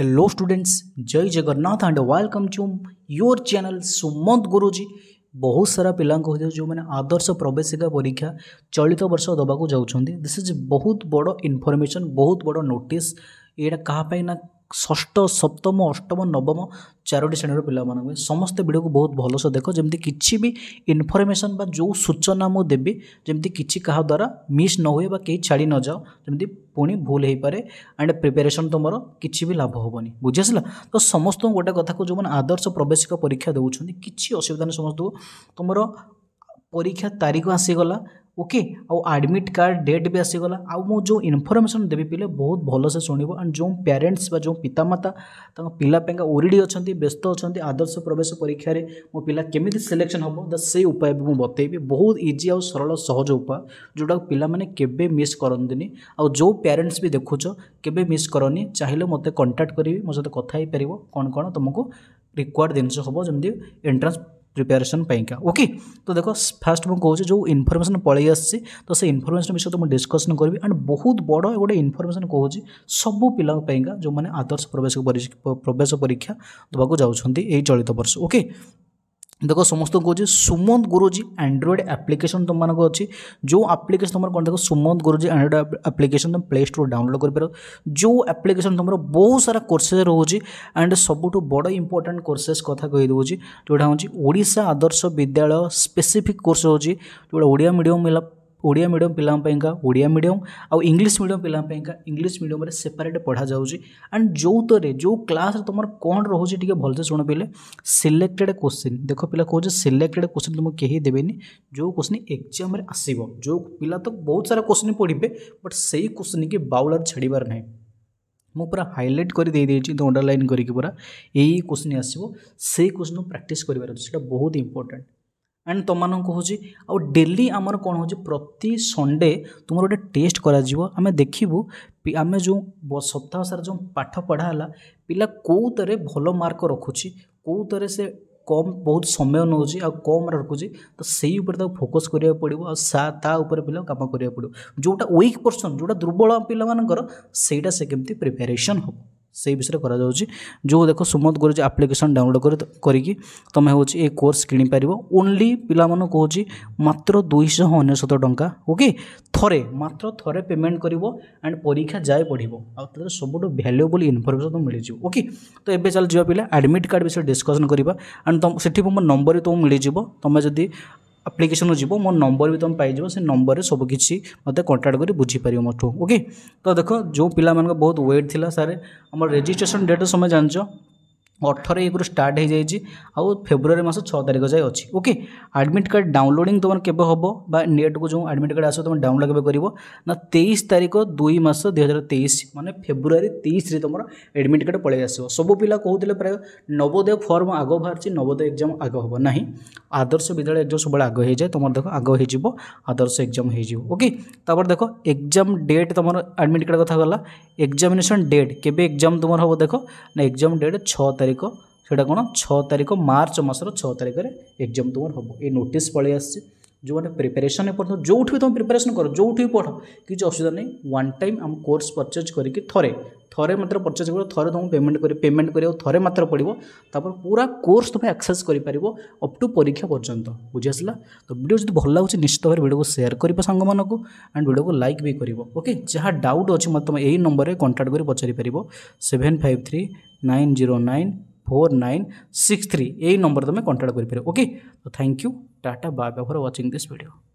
hello students जय Jagannath and welcome to your channel Sumant Guruji बहुत सारा ପିଲାଙ୍କ ଭିତରୁ ଯେଉଁମାନେ ଆଦର୍ଶ ପ୍ରବେଶିକା ପରୀକ୍ଷା ଚଳିତ ବର୍ଷ ଦେବାକୁ ଯାଉଛନ୍ତି ଦିସ୍ ଇଜ୍ ବହୁତ ବଡ଼ ଇନଫର୍ମେସନ୍ ବହୁତ ବଡ଼ ନୋଟିସ୍ ଏଇଟା କାହା ପାଇଁ ନା ষষ্ঠ সপ্তম অষ্টম নবম ଚାରୋଟି ଶ୍ରେଣୀର ପିଲାମାନଙ୍କୁ ସମସ୍ତେ ଭିଡ଼ିଓକୁ ବହୁତ ଭଲସେ ଦେଖ ଯେମିତି କିଛି ବି ଇନଫର୍ମେସନ୍ ବା ଯେଉଁ ସୂଚନା ମୁଁ ଦେବି ଯେମିତି କିଛି କାହା ଦ୍ୱାରା ମିସ୍ ନ ହୁଏ ବା କେହି ଛାଡ଼ି ନଯାଅ ଯେମିତି ପୁଣି ଭୁଲ ହେଇପାରେ ଆଣ୍ଡ ପ୍ରିପାରେସନ୍ ତୁମର କିଛି ବି ଲାଭ ହେବନି ବୁଝିଆସିଲା ତ ସମସ୍ତଙ୍କୁ ଗୋଟେ କଥାକୁ ଯେଉଁମାନେ ଆଦର୍ଶ ପ୍ରବେଶିକ ପରୀକ୍ଷା ଦେଉଛନ୍ତି କିଛି ଅସୁବିଧା ନାହିଁ ସମସ୍ତଙ୍କୁ ତୁମର ପରୀକ୍ଷା ତାରିଖ ଆସିଗଲା ଓକେ ଆଉ ଆଡ଼ମିଟ୍ କାର୍ଡ଼ ଡେଟ୍ ବି ଆସିଗଲା ଆଉ ମୁଁ ଯେଉଁ ଇନଫର୍ମେସନ୍ ଦେବି ପିଲେ ବହୁତ ଭଲସେ ଶୁଣିବ ଆଣ୍ଡ ଯେଉଁ ପ୍ୟାରେଣ୍ଟସ୍ ବା ଯେଉଁ ପିତାମାତା ତାଙ୍କ ପିଲା ପାଇଁକା ଓରିଡ଼ି ଅଛନ୍ତି ବ୍ୟସ୍ତ ଅଛନ୍ତି ଆଦର୍ଶ ପ୍ରବେଶ ପରୀକ୍ଷାରେ ମୋ ପିଲା କେମିତି ସିଲେକ୍ସନ୍ ହେବ ତ ସେଇ ଉପାୟ ବି ମୁଁ ବତେଇବି ବହୁତ ଇଜି ଆଉ ସରଳ ସହଜ ଉପାୟ ଯେଉଁଟାକୁ ପିଲାମାନେ କେବେ ମିସ୍ କରନ୍ତିନି ଆଉ ଯେଉଁ ପ୍ୟାରେଣ୍ଟସ୍ ବି ଦେଖୁଛ କେବେ ମିସ୍ କରନି ଚାହିଁଲେ ମୋତେ କଣ୍ଟାକ୍ଟ କରିବି ମୋ ସହିତ କଥା ହେଇପାରିବ କ'ଣ କ'ଣ ତୁମକୁ ରିକ୍ୱାର୍ଡ଼ ଜିନିଷ ହେବ ଯେମିତି ଏଣ୍ଟ୍ରାନ୍ସ प्रिपेरेसन ओके तो देख फास्ट मुझे जो इनफर्मेसन पलि आसी तो से इनफर्मेशन विषय तो मुझे डिस्कसन करी एंड बहुत बड़ गोटे इनफर्मेसन कौन सब पिलाई जो मैंने आदर्श प्रवेश प्रवेश परीक्षा देवाक जाऊँच चलित बर्ष ओके ଦେଖ ସମସ୍ତଙ୍କୁ କହୁଛି ସୁମନ୍ତ ଗୁରୁଜୀ ଆଣ୍ଡ୍ରଏଡ଼୍ ଆପ୍ଲିକେସନ୍ ତୁମମାନଙ୍କ ଅଛି ଯେଉଁ ଆପ୍ଲିକେସନ୍ ତୁମର କ'ଣ ଦେଖ ସୁମନ୍ତ ଗୁରୁଜୀ ଆଣ୍ଡ୍ରଏଡ଼୍ ଆପ୍ଲିକେସନ୍ ତୁମେ ପ୍ଲେ ଷ୍ଟୋର୍ ଡାଉନଲୋଡ଼୍ କରିପାରିବ ଯେଉଁ ଆପ୍ଲିକେସନ୍ ତୁମର ବହୁତ ସାରା କୋର୍ସେସ୍ ରହୁଛି ଆଣ୍ଡ ସବୁଠୁ ବଡ଼ ଇମ୍ପୋର୍ଟାଣ୍ଟ କୋର୍ସେସ୍ କଥା କହିଦେଉଛି ଯେଉଁଟା ହେଉଛି ଓଡ଼ିଶା ଆଦର୍ଶ ବିଦ୍ୟାଳୟ ସ୍ପେସିଫିକ୍ କୋର୍ସ ହେଉଛି ଯେଉଁଟା ଓଡ଼ିଆ ମିଡ଼ିୟମ୍ ହେଲା ओडिया मीडियम पिलाई का ओडिया मीडियम आउ इंग्लीश मीडियम पिलाई का इंग्लीश मीडियम सेपरेट पढ़ा जाऊँच एंड जो तरह जो क्लास तुम कौन रोचे टी भलसे शुण पे सिलेक्टेड क्वेश्चन देख पिला कौन सिलेक्टेड क्वेश्चन तुम कहीं देवेनि जो क्वेश्चन एक्जाम आसो जो पिला तो बहुत सारा क्वेश्चन पढ़े बट से ही क्वेश्चन की बाउल छाड़बार ना मु पूरा हाइलाइट कर अंडरलाइन करके पूरा यही क्वेश्चन आसो से क्वेश्चन प्राक्ट कर बहुत इंपोर्टाट ଆଣ୍ଡ ତୁମମାନଙ୍କୁ କହୁଛି ଆଉ ଡେଲି ଆମର କ'ଣ ହେଉଛି ପ୍ରତି ସନ୍ଡେ ତୁମର ଗୋଟେ ଟେଷ୍ଟ କରାଯିବ ଆମେ ଦେଖିବୁ ଆମେ ଯେଉଁ ସପ୍ତାହ ସାରା ଯେଉଁ ପାଠ ପଢ଼ା ହେଲା ପିଲା କେଉଁଥିରେ ଭଲ ମାର୍କ ରଖୁଛି କେଉଁଥିରେ ସେ କମ୍ ବହୁତ ସମୟ ନେଉଛି ଆଉ କମ୍ ରଖୁଛି ତ ସେଇ ଉପରେ ତାକୁ ଫୋକସ୍ କରିବାକୁ ପଡ଼ିବ ଆଉ ତା ଉପରେ ପିଲା କାମ କରିବାକୁ ପଡ଼ିବ ଯେଉଁଟା ୱିକ୍ ପର୍ସନ୍ ଯେଉଁଟା ଦୁର୍ବଳ ପିଲାମାନଙ୍କର ସେଇଟା ସେ କେମିତି ପ୍ରିପାରେସନ୍ ହେବ সেই বিষয়ে করা যাচ্ছে যে দেখ সুমত গুরুজি আপ্লিকেসন ডাউনলোড করি তুমি হচ্ছে এই কোর্স কিপার ওনলি পিলা কুচি মাত্র দুইশ অনেশত টঙ্কা ওকে থরে মাত্র থরে পেমেন্ট করব আন্ড পরীক্ষা যায় পড়ব আপনার সবুঠ ভ্যালুয়েবল ইনফরমেশন তুমি মিলিযোগ ওকে তো এবে চাল যা পিলা আডমিট কার্ড বিষয়ে ডিসকসন করা আন্ড সেটি মো নম্বর তুমি মিলিযোগ তুমি যদি ଆପ୍ଲିକେସନ୍ ଯିବ ମୋ ନମ୍ବର ବି ତୁମେ ପାଇଯିବ ସେ ନମ୍ବରରେ ସବୁ କିଛି ମୋତେ କଣ୍ଟାକ୍ଟ କରି ବୁଝିପାରିବ ମୋଠୁ ଓକେ ତ ଦେଖ ଯେଉଁ ପିଲାମାନଙ୍କ ବହୁତ ୱେଟ୍ ଥିଲା ସାର୍ ଆମର ରେଜିଷ୍ଟ୍ରେସନ୍ ଡେଟ୍ ସମୟ ଜାଣିଛ ଅଠର ଏକରୁ ଷ୍ଟାର୍ଟ ହୋଇଯାଇଛି ଆଉ ଫେବୃଆରୀ ମାସ ଛଅ ତାରିଖ ଯାଏ ଅଛି ଓକେ ଆଡ଼ମିଟ୍ କାର୍ଡ଼ ଡାଉନଲୋଡ଼ିଂ ତୁମର କେବେ ହେବ ବା ନେଟ୍କୁ ଯେଉଁ ଆଡ଼ମିଟ୍ କାର୍ଡ଼ ଆସିବ ତୁମେ ଡାଉନଲୋଡ଼ କେବେ କରିବ ନା ତେଇଶ ତାରିଖ ଦୁଇ ମାସ ଦୁଇ ହଜାର ତେଇଶ ମାନେ ଫେବୃଆରୀ ତେଇଶରେ ତୁମର ଆଡ଼ମିଟ୍ କାର୍ଡ଼ ପଳାଇ ଆସିବ ସବୁ ପିଲା କହୁଥିଲେ ପ୍ରାୟ ନବୋଦୟ ଫର୍ମ ଆଗ ବାହାରିଛି ନବୋଦୟ ଏକ୍ଜାମ୍ ଆଗ ହେବ ନାହିଁ ଆଦର୍ଶ ବିଦ୍ୟାଳୟ ଏକ୍ଜାମ୍ ସବୁବେଳେ ଆଗ ହୋଇଯାଏ ତୁମର ଦେଖ ଆଗ ହୋଇଯିବ ଆଦର୍ଶ ଏକ୍ଜାମ୍ ହୋଇଯିବ ଓକେ ତାପରେ ଦେଖ ଏକ୍ଜାମ୍ ଡେଟ୍ ତୁମର ଆଡ଼ମିଟ୍ କାର୍ଡ଼ କଥା ଗଲା ଏକ୍ଜାମିନେସନ୍ ଡେଟ୍ କେବେ ଏକ୍ଜାମ୍ ତୁମର ହେବ ଦେଖ ନା ଏକ୍ଜାମ୍ ଡେଟ୍ ଛଅ ତାରିଖ ତାରିଖ ସେଇଟା କ'ଣ ଛଅ ତାରିଖ ମାର୍ଚ୍ଚ ମାସର ଛଅ ତାରିଖରେ ଏକ୍ଜାମ୍ ତୁମର ହେବ ଏ ନୋଟିସ୍ ପଳେଇ ଆସିଛି ଯେଉଁମାନେ ପ୍ରିପାରେସନ୍ ପଢ଼ୁଛନ୍ତି ଯେଉଁଠି ବି ତୁମେ ପ୍ରିପାରେସନ୍ କର ଯେଉଁଠି ବି ପଢ଼ କିଛି ଅସୁବିଧା ନାହିଁ ୱାନ୍ ଟାଇମ୍ ଆମ କୋର୍ସ ପରଚେଜ୍ କରିକି ଥରେ ଥରେ ମାତ୍ର ପରଚେଜ୍ କରିବ ଥରେ ତୁମକୁ ପେମେଣ୍ଟ କରି ପେମେଣ୍ଟ କରିବ ଥରେ ମାତ୍ର ପଡ଼ିବ ତାପରେ ପୁରା କୋର୍ସ ତୁମେ ଆକ୍ସେସ୍ କରିପାରିବ ଅପ୍ ଟୁ ପରୀକ୍ଷା ପର୍ଯ୍ୟନ୍ତ ବୁଝି ଆସିଲା ତ ଭିଡ଼ିଓ ଯଦି ଭଲ ଲାଗୁଛି ନିଶ୍ଚିତ ଭାବରେ ଭିଡ଼ିଓକୁ ସେୟାର କରିବ ସାଙ୍ଗମାନଙ୍କୁ ଆଣ୍ଡ ଭିଡ଼ିଓକୁ ଲାଇକ୍ ବି କରିବ ଓକେ ଯାହା ଡାଉଟ୍ ଅଛି ମୋତେ ତୁମେ ଏଇ ନମ୍ବରରେ କଣ୍ଟାକ୍ଟ କରି ପଚାରିପାରିବ seven five three nine zero nine four nine six three यही नंबर तुम्हें कंटाक्ट करके तो थैंक यू टाटा बाग फर व्वाचिंग दिस वीडियो